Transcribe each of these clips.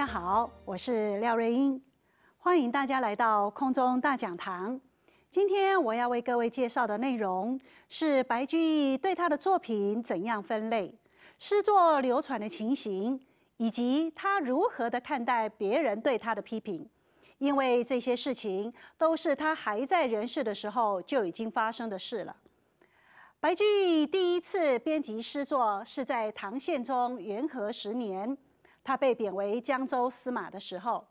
大家好，我是廖瑞英，欢迎大家来到空中大讲堂。今天我要为各位介绍的内容是白居易对他的作品怎样分类、诗作流传的情形，以及他如何的看待别人对他的批评。因为这些事情都是他还在人世的时候就已经发生的事了。白居易第一次编辑诗作是在唐宪宗元和十年。他被贬为江州司马的时候，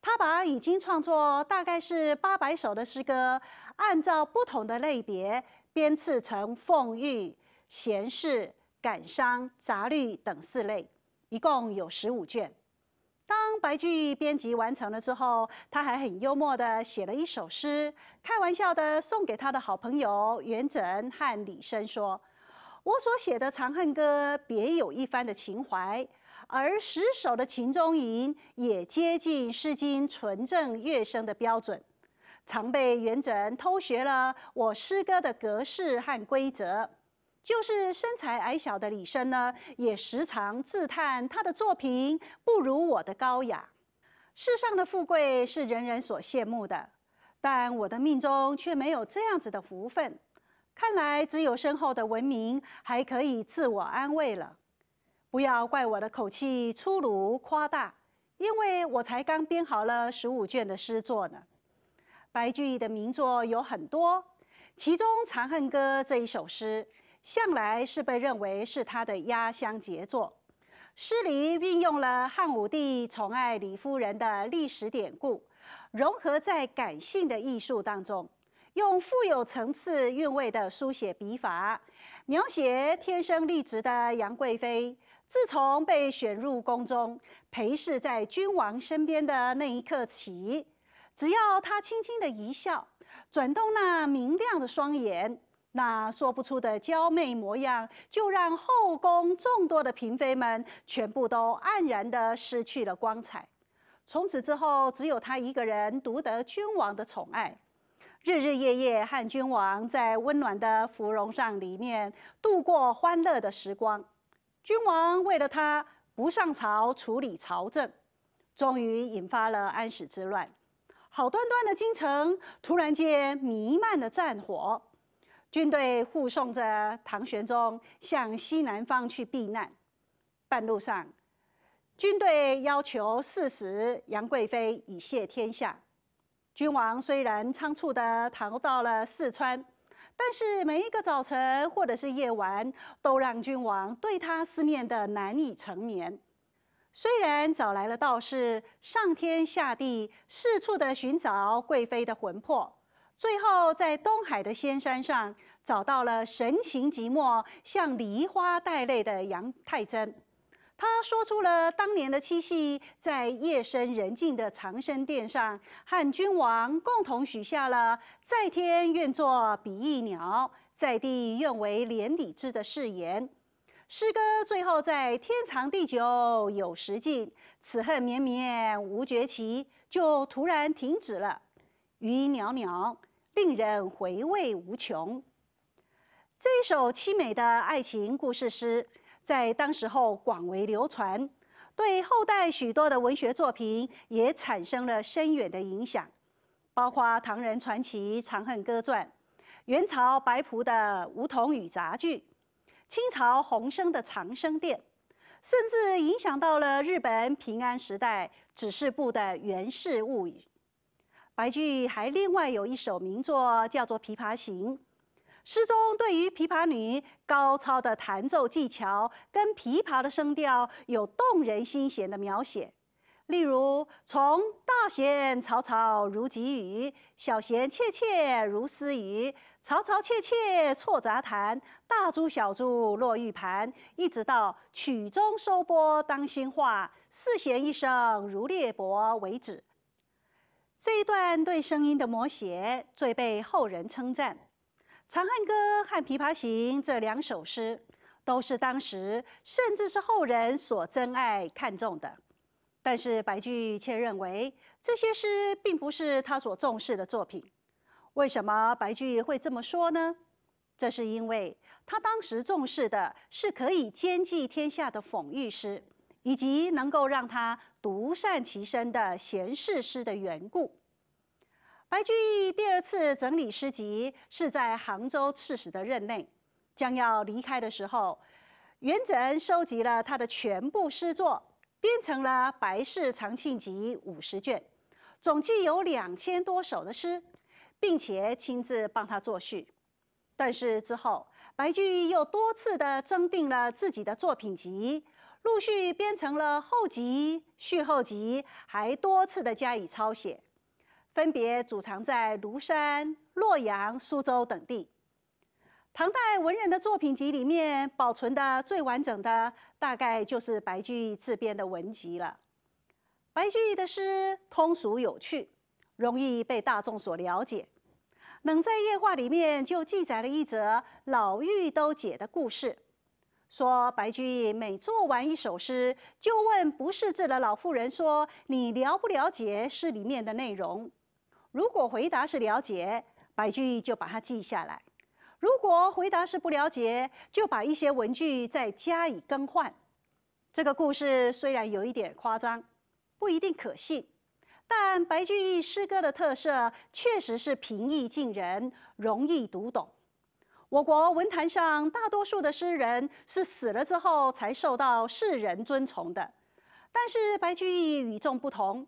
他把已经创作大概是八百首的诗歌，按照不同的类别编次成奉喻、闲事、感伤、杂律等四类，一共有十五卷。当白居易编辑完成了之后，他还很幽默地写了一首诗，开玩笑地送给他的好朋友元稹和李绅，说：“我所写的《长恨歌》别有一番的情怀。”而十首的《秦中吟》也接近《诗经》纯正乐声的标准，常被元稹偷学了我诗歌的格式和规则。就是身材矮小的李绅呢，也时常自叹他的作品不如我的高雅。世上的富贵是人人所羡慕的，但我的命中却没有这样子的福分。看来只有深厚的文明，还可以自我安慰了。不要怪我的口气粗鲁夸大，因为我才刚编好了十五卷的诗作呢。白居易的名作有很多，其中《长恨歌》这一首诗，向来是被认为是他的压箱杰作。诗里运用了汉武帝宠爱李夫人的历史典故，融合在感性的艺术当中，用富有层次韵味的书写笔法，描写天生丽质的杨贵妃。自从被选入宫中，陪侍在君王身边的那一刻起，只要她轻轻的一笑，转动那明亮的双眼，那说不出的娇媚模样，就让后宫众多的嫔妃们全部都黯然的失去了光彩。从此之后，只有她一个人独得君王的宠爱，日日夜夜和君王在温暖的芙蓉帐里面度过欢乐的时光。君王为了他不上朝处理朝政，终于引发了安史之乱。好端端的京城，突然间弥漫了战火。军队护送着唐玄宗向西南方去避难。半路上，军队要求赐死杨贵妃以谢天下。君王虽然仓促的逃到了四川。但是每一个早晨或者是夜晚，都让君王对他思念的难以成眠。虽然找来了道士，上天下地四处的寻找贵妃的魂魄，最后在东海的仙山上找到了神情寂寞、像梨花带泪的杨太真。他说出了当年的七夕，在夜深人静的长生殿上，和君王共同许下了“在天愿作比翼鸟，在地愿为连理枝”的誓言。诗歌最后在“天长地久有时尽，此恨绵绵无绝期”就突然停止了，余音袅袅，令人回味无穷。这首凄美的爱情故事诗。在当时候广为流传，对后代许多的文学作品也产生了深远的影响，包括《唐人传奇·长恨歌传》、元朝白朴的《梧桐雨》杂剧、清朝洪升的《长生殿》，甚至影响到了日本平安时代指示部的《源氏物语》。白居易还另外有一首名作，叫做《琵琶行》。诗中对于琵琶女高超的弹奏技巧跟琵琶的声调有动人心弦的描写，例如从大弦嘈嘈如急雨，小弦切切如私语，嘈嘈切切错杂弹，大珠小珠落玉盘，一直到曲终收拨当心画，四弦一声如裂帛为止。这一段对声音的摹写最被后人称赞。《长恨歌》和《琵琶行》这两首诗，都是当时甚至是后人所珍爱看重的，但是白居易却认为这些诗并不是他所重视的作品。为什么白居易会这么说呢？这是因为他当时重视的是可以兼济天下的讽喻诗，以及能够让他独善其身的闲适诗的缘故。白居易第二次整理诗集是在杭州刺史的任内，将要离开的时候，元稹收集了他的全部诗作，编成了《白氏长庆集》五十卷，总计有两千多首的诗，并且亲自帮他作序。但是之后，白居易又多次的增订了自己的作品集，陆续编成了后集、续后集，还多次的加以抄写。分别储藏在庐山、洛阳、苏州等地。唐代文人的作品集里面保存的最完整的，大概就是白居易自编的文集了。白居易的诗通俗有趣，容易被大众所了解。《冷在夜话》里面就记载了一则老妪都解的故事，说白居易每做完一首诗，就问不识字的老妇人说：“你了不了解诗里面的内容？”如果回答是了解，白居易就把它记下来；如果回答是不了解，就把一些文句再加以更换。这个故事虽然有一点夸张，不一定可信，但白居易诗歌的特色确实是平易近人，容易读懂。我国文坛上大多数的诗人是死了之后才受到世人尊崇的，但是白居易与众不同。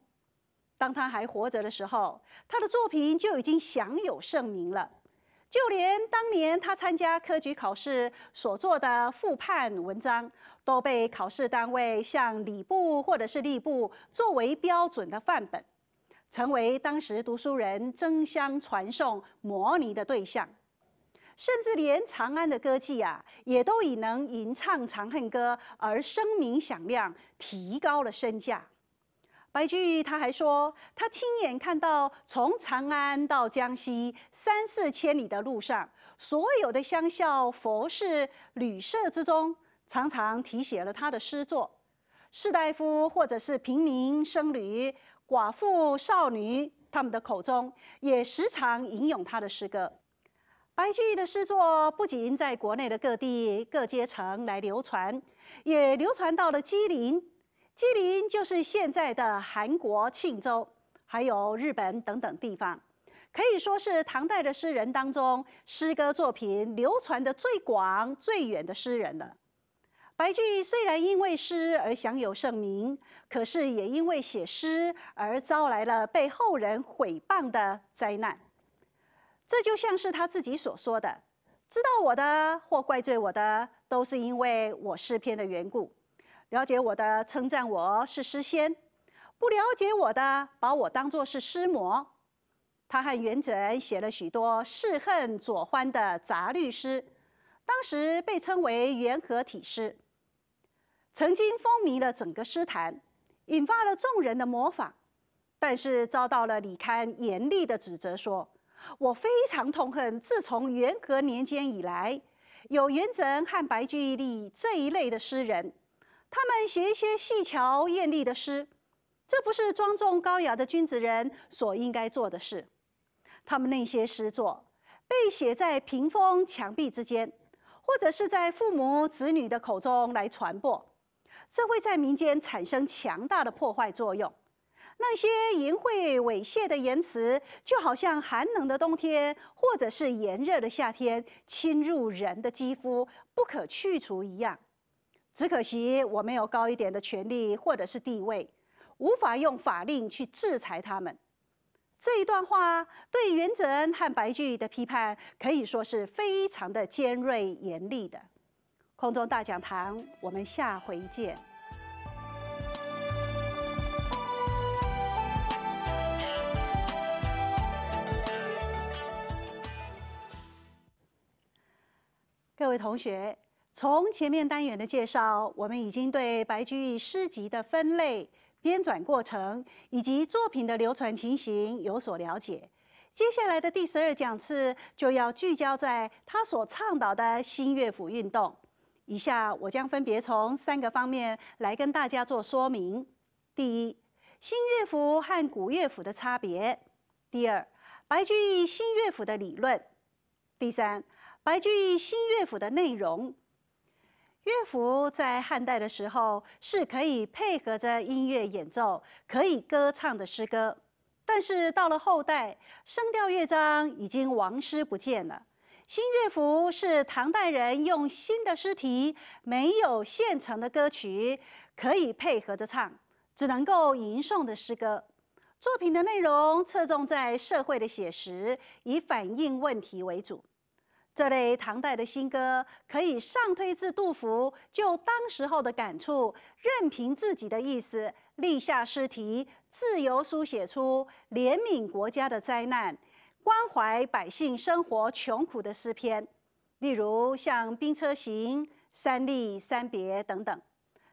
当他还活着的时候，他的作品就已经享有盛名了。就连当年他参加科举考试所做的复判文章，都被考试单位向礼部或者是吏部作为标准的范本，成为当时读书人争相传颂、模拟的对象。甚至连长安的歌妓啊，也都以能吟唱《长恨歌》而声名响亮，提高了身价。白居易他还说，他亲眼看到从长安到江西三四千里的路上，所有的乡校、佛寺、旅舍之中，常常题写了他的诗作；士大夫或者是平民、僧侣、寡妇、少女，他们的口中也时常吟咏他的诗歌。白居易的诗作不仅在国内的各地各阶层来流传，也流传到了吉林。吉林就是现在的韩国庆州，还有日本等等地方，可以说是唐代的诗人当中诗歌作品流传的最广、最远的诗人了。白居易虽然因为诗而享有盛名，可是也因为写诗而招来了被后人毁谤的灾难。这就像是他自己所说的：“知道我的或怪罪我的，都是因为我诗篇的缘故。”了解我的称赞我是诗仙，不了解我的把我当作是诗魔。他和元稹写了许多仕恨左欢的杂律诗，当时被称为元和体诗，曾经风靡了整个诗坛，引发了众人的模仿，但是遭到了李堪严厉的指责，说我非常痛恨自从元和年间以来，有元稹和白居易这一类的诗人。他们写一些细巧艳丽的诗，这不是庄重高雅的君子人所应该做的事。他们那些诗作被写在屏风墙壁之间，或者是在父母子女的口中来传播，这会在民间产生强大的破坏作用。那些淫秽猥亵的言辞，就好像寒冷的冬天或者是炎热的夏天侵入人的肌肤，不可去除一样。只可惜我没有高一点的权利或者是地位，无法用法令去制裁他们。这一段话对元稹和白居易的批判可以说是非常的尖锐、严厉的。空中大讲堂，我们下回见。各位同学。从前面单元的介绍，我们已经对白居易诗集的分类、编纂过程以及作品的流传情形有所了解。接下来的第十二讲次就要聚焦在他所倡导的新乐府运动。以下我将分别从三个方面来跟大家做说明：第一，新乐府和古乐府的差别；第二，白居易新乐府的理论；第三，白居易新乐府的内容。乐府在汉代的时候是可以配合着音乐演奏、可以歌唱的诗歌，但是到了后代，声调乐章已经亡失不见了。新乐府是唐代人用新的诗题，没有现成的歌曲可以配合着唱，只能够吟诵的诗歌。作品的内容侧重在社会的写实，以反映问题为主。这类唐代的新歌可以上推至杜甫，就当时候的感触，任凭自己的意思立下诗题，自由书写出怜悯国家的灾难、关怀百姓生活穷苦的诗篇，例如像《兵车行》《三吏》《三别》等等，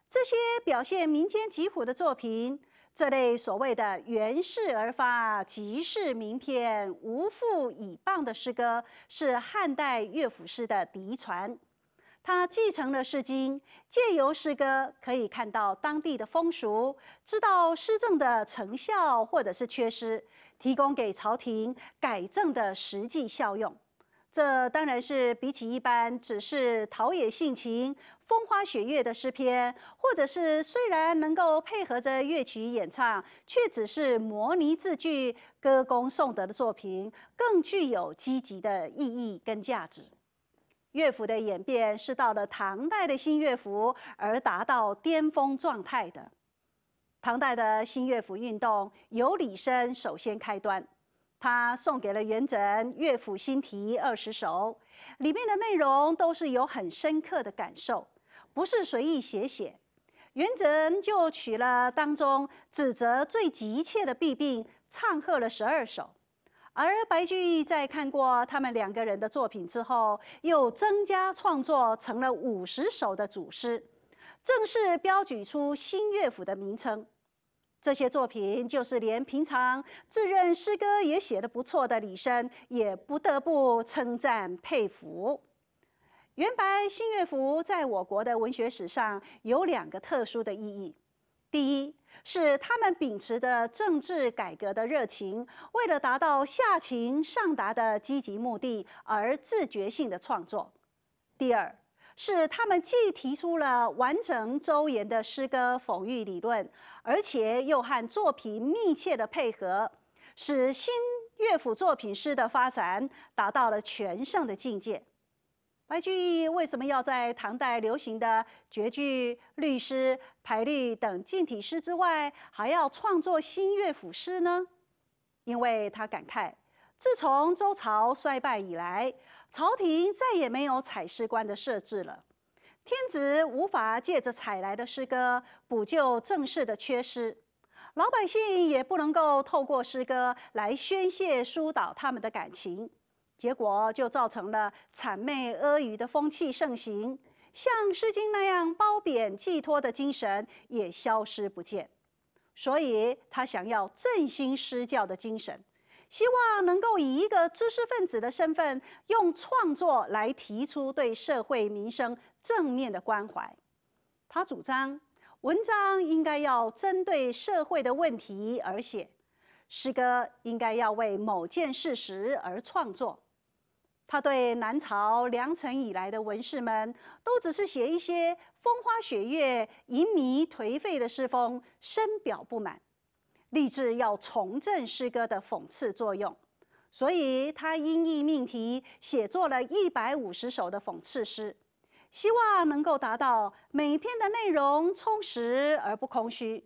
这些表现民间疾苦的作品。这类所谓的“缘氏而发，即事名篇，无复以傍”的诗歌，是汉代乐府诗的嫡传。他继承了《诗经》，借由诗歌可以看到当地的风俗，知道诗政的成效或者是缺失，提供给朝廷改正的实际效用。这当然是比起一般只是陶冶性情、风花雪月的诗篇，或者是虽然能够配合着乐曲演唱，却只是模拟字句、歌功颂德的作品，更具有积极的意义跟价值。乐府的演变是到了唐代的新乐府而达到巅峰状态的。唐代的新乐府运动由李绅首先开端。他送给了元稹《乐府新题》二十首，里面的内容都是有很深刻的感受，不是随意写写。元稹就取了当中指责最急切的弊病，唱和了十二首。而白居易在看过他们两个人的作品之后，又增加创作成了五十首的组诗，正式标举出新乐府的名称。这些作品，就是连平常自认诗歌也写得不错的李绅，也不得不称赞佩服。元白新乐府在我国的文学史上有两个特殊的意义：第一，是他们秉持的政治改革的热情，为了达到下情上达的积极目的而自觉性的创作；第二。是他们既提出了完整周延的诗歌讽喻理论，而且又和作品密切的配合，使新乐府作品诗的发展达到了全盛的境界。白居易为什么要在唐代流行的绝句、律诗、排律等近体诗之外，还要创作新乐府诗呢？因为他感慨，自从周朝衰败以来。朝廷再也没有采诗官的设置了，天子无法借着采来的诗歌补救政事的缺失，老百姓也不能够透过诗歌来宣泄疏导他们的感情，结果就造成了谄媚阿谀的风气盛行，像《诗经》那样褒贬寄托的精神也消失不见，所以他想要振兴诗教的精神。希望能够以一个知识分子的身份，用创作来提出对社会民生正面的关怀。他主张，文章应该要针对社会的问题而写，诗歌应该要为某件事实而创作。他对南朝梁陈以来的文士们，都只是写一些风花雪月、淫靡颓废的诗风，深表不满。立志要重振诗歌的讽刺作用，所以他因译命题写作了一百五十首的讽刺诗，希望能够达到每篇的内容充实而不空虚，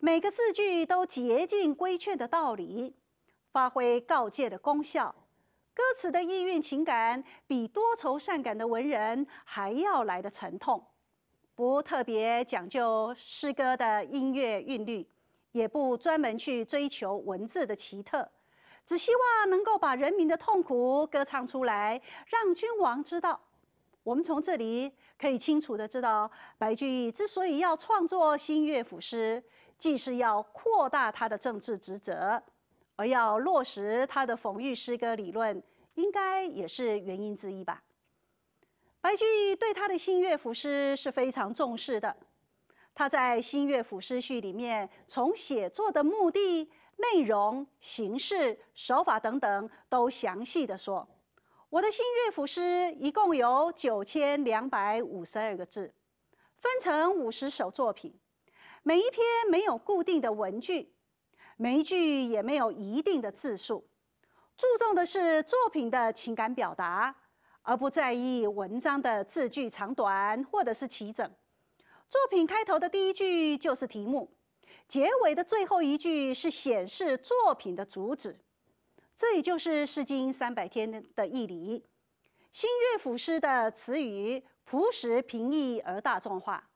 每个字句都竭尽规劝的道理，发挥告诫的功效。歌词的意蕴情感比多愁善感的文人还要来的沉痛，不特别讲究诗歌的音乐韵律。也不专门去追求文字的奇特，只希望能够把人民的痛苦歌唱出来，让君王知道。我们从这里可以清楚地知道，白居易之所以要创作新乐府诗，既是要扩大他的政治职责，而要落实他的讽喻诗歌理论，应该也是原因之一吧。白居易对他的新乐府诗是非常重视的。他在《新乐府诗序》里面，从写作的目的、内容、形式、手法等等，都详细的说。我的新乐府诗一共有九千两百五十二个字，分成五十首作品，每一篇没有固定的文句，每一句也没有一定的字数，注重的是作品的情感表达，而不在意文章的字句长短或者是齐整。作品开头的第一句就是题目，结尾的最后一句是显示作品的主旨。这也就是《诗经》三百篇的义理。新乐府诗的词语朴实平易而大众化，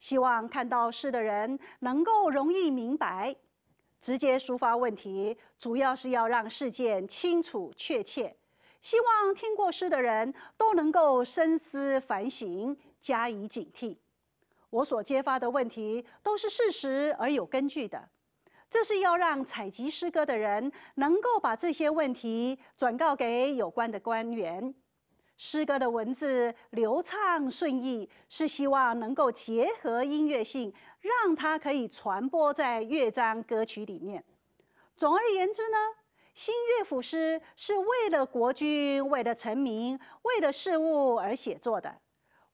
希望看到诗的人能够容易明白，直接抒发问题，主要是要让事件清楚确切。希望听过诗的人都能够深思反省，加以警惕。我所揭发的问题都是事实而有根据的，这是要让采集诗歌的人能够把这些问题转告给有关的官员。诗歌的文字流畅顺意，是希望能够结合音乐性，让它可以传播在乐章歌曲里面。总而言之呢，新乐府诗是为了国君、为了臣民、为了事物而写作的，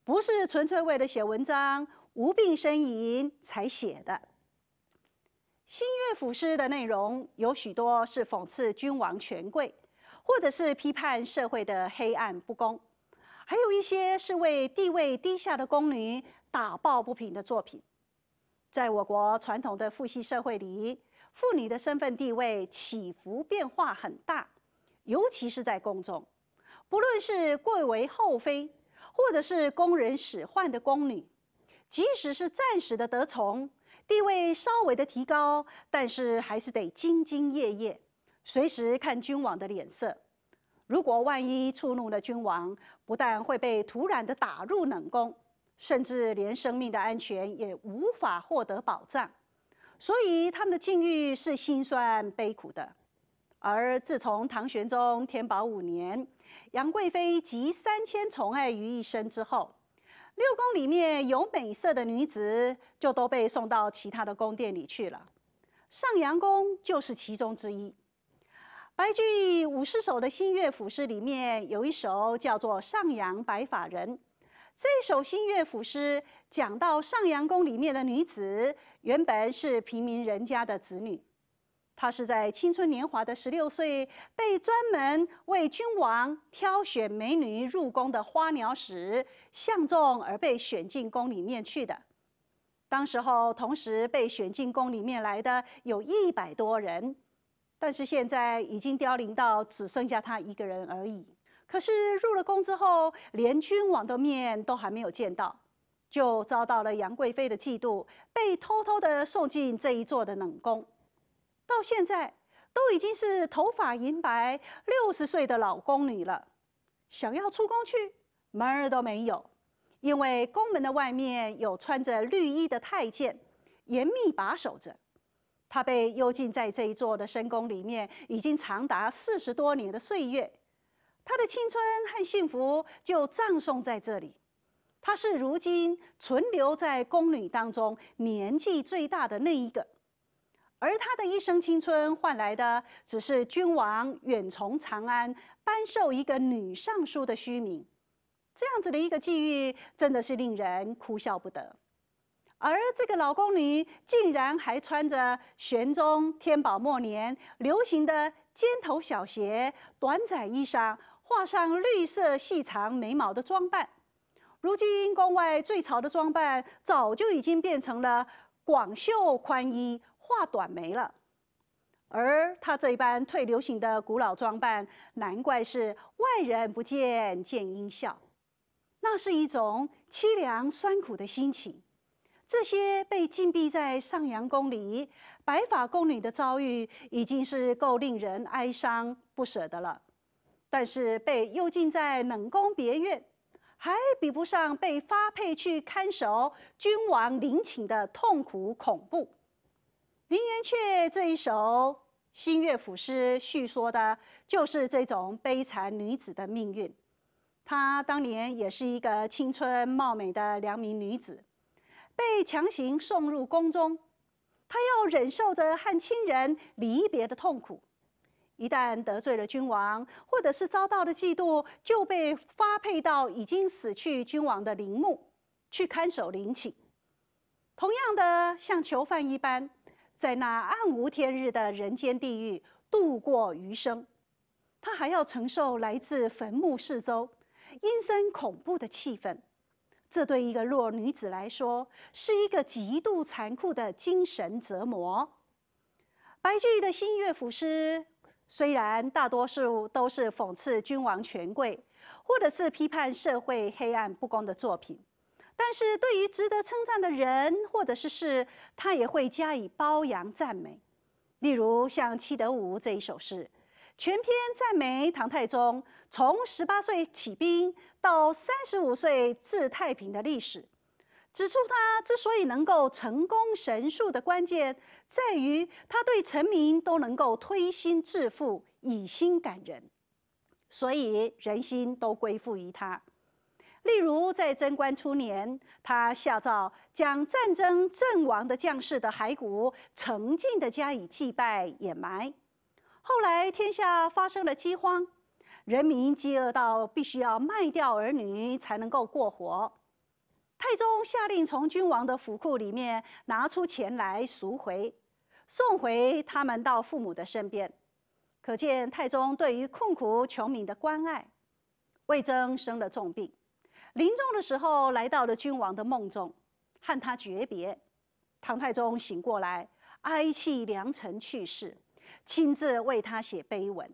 不是纯粹为了写文章。无病呻吟才写的。新乐府诗的内容有许多是讽刺君王权贵，或者是批判社会的黑暗不公，还有一些是为地位低下的宫女打抱不平的作品。在我国传统的父系社会里，妇女的身份地位起伏变化很大，尤其是在宫中，不论是贵为后妃，或者是宫人使唤的宫女。即使是暂时的得宠，地位稍微的提高，但是还是得兢兢业业，随时看君王的脸色。如果万一触怒了君王，不但会被突然的打入冷宫，甚至连生命的安全也无法获得保障。所以他们的境遇是心酸悲苦的。而自从唐玄宗天宝五年，杨贵妃集三千宠爱于一身之后，六宫里面有美色的女子，就都被送到其他的宫殿里去了。上阳宫就是其中之一。白居易五十首的新乐府诗里面有一首叫做《上阳白发人》，这首新乐府诗讲到上阳宫里面的女子原本是平民人家的子女。他是在青春年华的十六岁，被专门为君王挑选美女入宫的花鸟使相中而被选进宫里面去的。当时候，同时被选进宫里面来的有一百多人，但是现在已经凋零到只剩下他一个人而已。可是入了宫之后，连君王的面都还没有见到，就遭到了杨贵妃的嫉妒，被偷偷的送进这一座的冷宫。到现在都已经是头发银白、六十岁的老宫女了。想要出宫去，门儿都没有，因为宫门的外面有穿着绿衣的太监严密把守着。她被幽禁在这一座的深宫里面，已经长达四十多年的岁月。她的青春和幸福就葬送在这里。她是如今存留在宫女当中年纪最大的那一个。而她的一生青春换来的，只是君王远从长安颁授一个女尚书的虚名。这样子的一个际遇，真的是令人哭笑不得。而这个老宫女竟然还穿着玄宗天宝末年流行的尖头小鞋、短窄衣裳，画上绿色细长眉毛的装扮。如今宫外最潮的装扮，早就已经变成了广袖宽衣。画短眉了，而他这一般退流行的古老装扮，难怪是外人不见见音笑。那是一种凄凉酸苦的心情。这些被禁闭在上阳宫里，白发宫女的遭遇已经是够令人哀伤不舍的了。但是被幽禁在冷宫别院，还比不上被发配去看守君王陵寝的痛苦恐怖。林元雀这一首新乐府诗叙说的就是这种悲惨女子的命运。她当年也是一个青春貌美的良民女子，被强行送入宫中，她又忍受着和亲人离别的痛苦。一旦得罪了君王，或者是遭到了嫉妒，就被发配到已经死去君王的陵墓去看守陵寝，同样的像囚犯一般。在那暗无天日的人间地狱度过余生，他还要承受来自坟墓四周阴森恐怖的气氛。这对一个弱女子来说，是一个极度残酷的精神折磨。白居易的新乐府诗，虽然大多数都是讽刺君王权贵，或者是批判社会黑暗不公的作品。但是对于值得称赞的人或者是事，他也会加以褒扬赞美。例如像七德五这一首诗，全篇赞美唐太宗从十八岁起兵到三十五岁治太平的历史，指出他之所以能够成功神速的关键，在于他对臣民都能够推心置腹，以心感人，所以人心都归附于他。例如，在贞观初年，他下诏将战争阵亡的将士的骸骨诚敬地加以祭拜、掩埋。后来天下发生了饥荒，人民饥饿到必须要卖掉儿女才能够过活。太宗下令从君王的府库里面拿出钱来赎回，送回他们到父母的身边。可见太宗对于困苦穷民的关爱。魏征生了重病。临终的时候，来到了君王的梦中，和他诀别。唐太宗醒过来，哀泣良辰去世，亲自为他写碑文。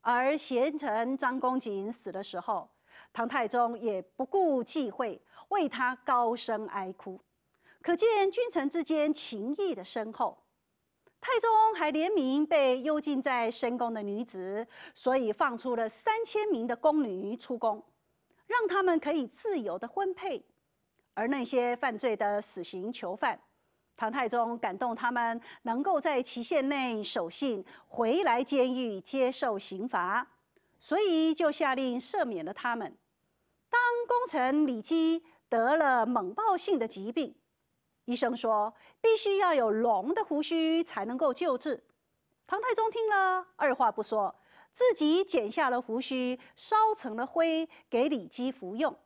而贤臣张公瑾死的时候，唐太宗也不顾忌讳，为他高声哀哭，可见君臣之间情谊的深厚。太宗还怜悯被幽禁在深宫的女子，所以放出了三千名的宫女出宫。让他们可以自由的婚配，而那些犯罪的死刑囚犯，唐太宗感动他们能够在期限内守信回来监狱接受刑罚，所以就下令赦免了他们。当功臣李基得了猛暴性的疾病，医生说必须要有龙的胡须才能够救治，唐太宗听了二话不说。自己剪下了胡须，烧成了灰给李姬服用。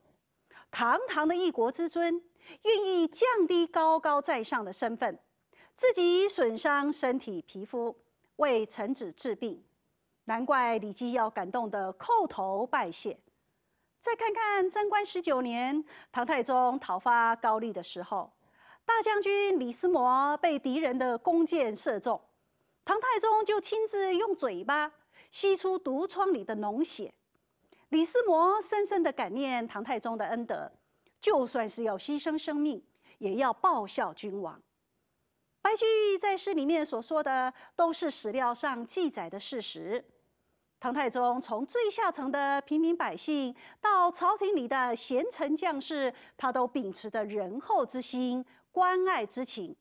堂堂的一国之尊，愿意降低高高在上的身份，自己损伤身体皮肤为臣子治病，难怪李姬要感动得叩头拜谢。再看看贞观十九年唐太宗讨伐高丽的时候，大将军李思摩被敌人的弓箭射中，唐太宗就亲自用嘴巴。吸出毒疮里的脓血，李斯摩深深的感念唐太宗的恩德，就算是要牺牲生命，也要报效君王。白居易在诗里面所说的，都是史料上记载的事实。唐太宗从最下层的平民百姓到朝廷里的贤臣将士，他都秉持着仁厚之心，关爱之情。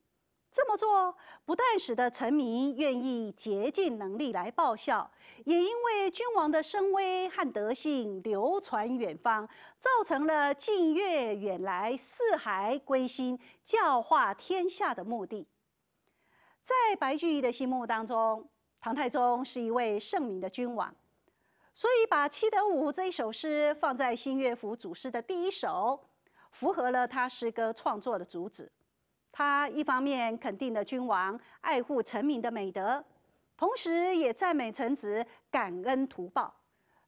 这么做不但使得臣民愿意竭尽能力来报效，也因为君王的声威和德性流传远方，造成了近月远来、四海归心、教化天下的目的。在白居易的心目当中，唐太宗是一位圣明的君王，所以把《七德五》这一首诗放在新乐府祖诗的第一首，符合了他诗歌创作的主旨。他一方面肯定了君王爱护臣民的美德，同时也赞美臣子感恩图报。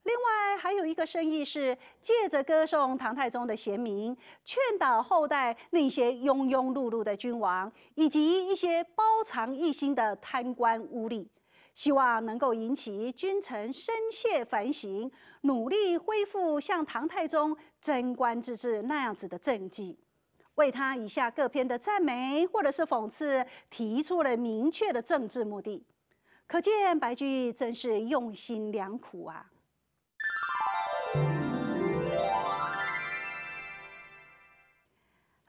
另外还有一个深意是，借着歌颂唐太宗的贤明，劝导后代那些庸庸碌碌的君王以及一些包藏一心的贪官污吏，希望能够引起君臣深切反省，努力恢复像唐太宗贞观之治那样子的政绩。为他以下各篇的赞美或者是讽刺提出了明确的政治目的，可见白居易真是用心良苦啊！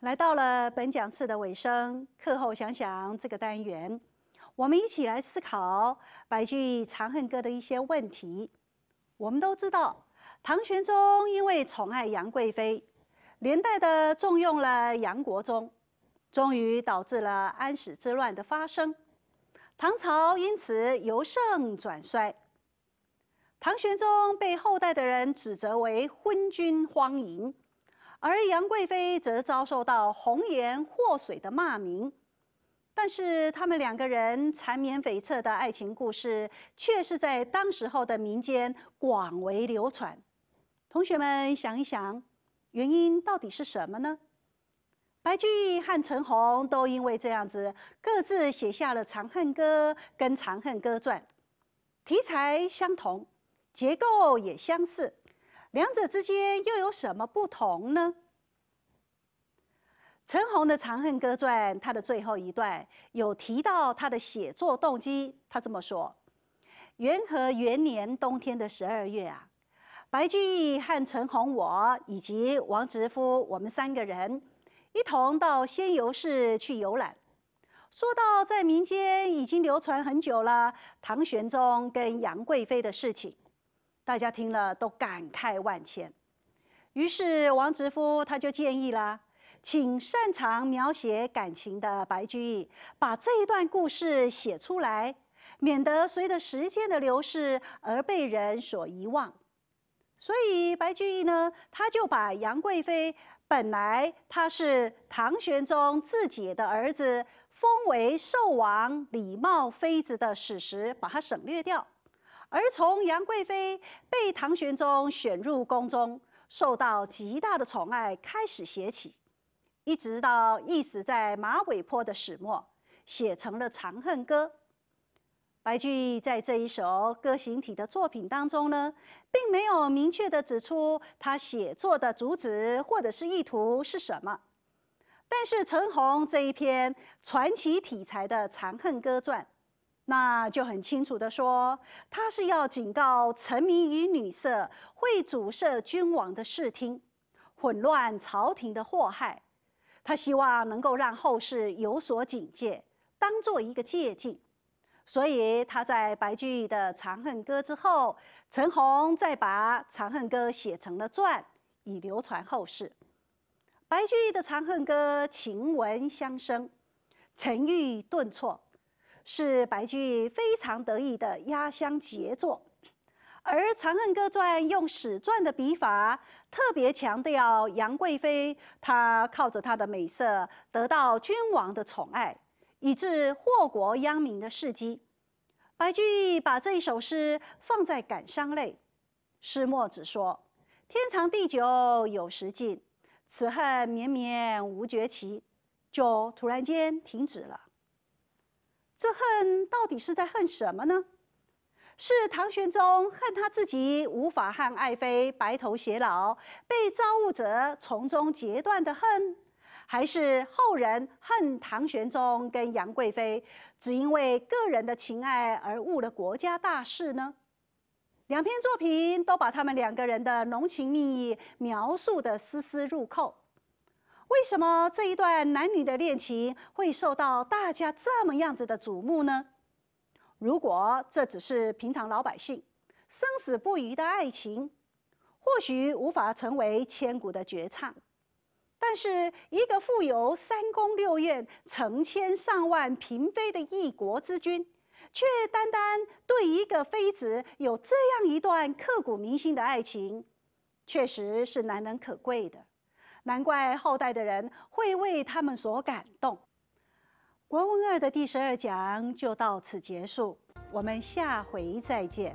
来到了本讲次的尾声，课后想想这个单元，我们一起来思考白居易《长恨歌》的一些问题。我们都知道，唐玄宗因为宠爱杨贵妃。连带的重用了杨国忠，终于导致了安史之乱的发生，唐朝因此由盛转衰。唐玄宗被后代的人指责为昏君荒淫，而杨贵妃则遭受到红颜祸水的骂名。但是他们两个人缠绵悱恻的爱情故事，却是在当时候的民间广为流传。同学们想一想。原因到底是什么呢？白居易和陈红都因为这样子，各自写下了《长恨歌》跟《长恨歌传》，题材相同，结构也相似，两者之间又有什么不同呢？陈红的《长恨歌传》它的最后一段有提到他的写作动机，他这么说：元和元年冬天的十二月啊。白居易和陈洪我以及王直夫，我们三个人一同到仙游市去游览。说到在民间已经流传很久了，唐玄宗跟杨贵妃的事情，大家听了都感慨万千。于是王直夫他就建议啦，请擅长描写感情的白居易把这一段故事写出来，免得随着时间的流逝而被人所遗忘。所以，白居易呢，他就把杨贵妃本来他是唐玄宗自己的儿子，封为寿王，礼貌妃子的史实，把它省略掉，而从杨贵妃被唐玄宗选入宫中，受到极大的宠爱开始写起，一直到一死在马嵬坡的始末，写成了《长恨歌》。白居易在这一首歌行体的作品当中呢，并没有明确的指出他写作的主旨或者是意图是什么，但是陈红这一篇传奇题材的《长恨歌传》，那就很清楚的说，他是要警告沉迷于女色会阻塞君王的视听，混乱朝廷的祸害，他希望能够让后世有所警戒，当做一个借鉴。所以他在白居易的《长恨歌》之后，陈洪再把《长恨歌》写成了传，以流传后世。白居易的《长恨歌》情文相生，沉郁顿挫，是白居易非常得意的压箱杰作。而《长恨歌传》用史传的笔法，特别强调杨贵妃，她靠着她的美色得到君王的宠爱。以致祸国殃民的事迹，白居易把这一首诗放在感伤类，诗末只说“天长地久有时尽，此恨绵绵无绝期”，就突然间停止了。这恨到底是在恨什么呢？是唐玄宗恨他自己无法和爱妃白头偕老，被造物者从中截断的恨？还是后人恨唐玄宗跟杨贵妃，只因为个人的情爱而误了国家大事呢？两篇作品都把他们两个人的浓情蜜意描述的丝丝入扣。为什么这一段男女的恋情会受到大家这么样子的瞩目呢？如果这只是平常老百姓生死不渝的爱情，或许无法成为千古的绝唱。但是，一个富有三宫六院、成千上万嫔妃的一国之君，却单单对一个妃子有这样一段刻骨铭心的爱情，确实是难能可贵的。难怪后代的人会为他们所感动。国文二的第十二讲就到此结束，我们下回再见。